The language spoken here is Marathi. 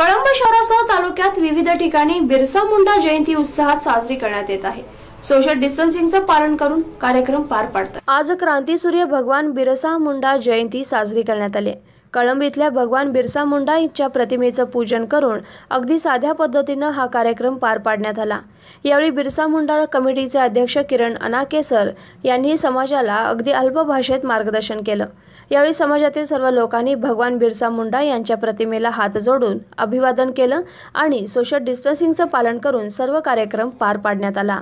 कळंब शहरासह तालुक्यात विविध ठिकाणी बिरसा मुंडा जयंती उत्साहात साजरी करण्यात येत आहे सोशल डिस्टन्सिंगचं पालन करून कार्यक्रम पार पाडतात आज क्रांतीसूर्य भगवान बिरसा मुंडा जयंती साजरी करण्यात आली आहे कळंब इथल्या भगवान बिरसा मुंडा यांच्या प्रतिमेचं पूजन करून अगदी साध्या पद्धतीनं हा कार्यक्रम पार पाडण्यात आला यावेळी बिरसा मुंडा कमिटीचे अध्यक्ष किरण अनाकेसर यांनी समाजाला अगदी अल्प भाषेत मार्गदर्शन केलं यावेळी समाजातील सर्व लोकांनी भगवान बिरसा मुंडा यांच्या प्रतिमेला हात जोडून अभिवादन केलं आणि सोशल डिस्टन्सिंगचं पालन करून सर्व कार्यक्रम पार पाडण्यात आला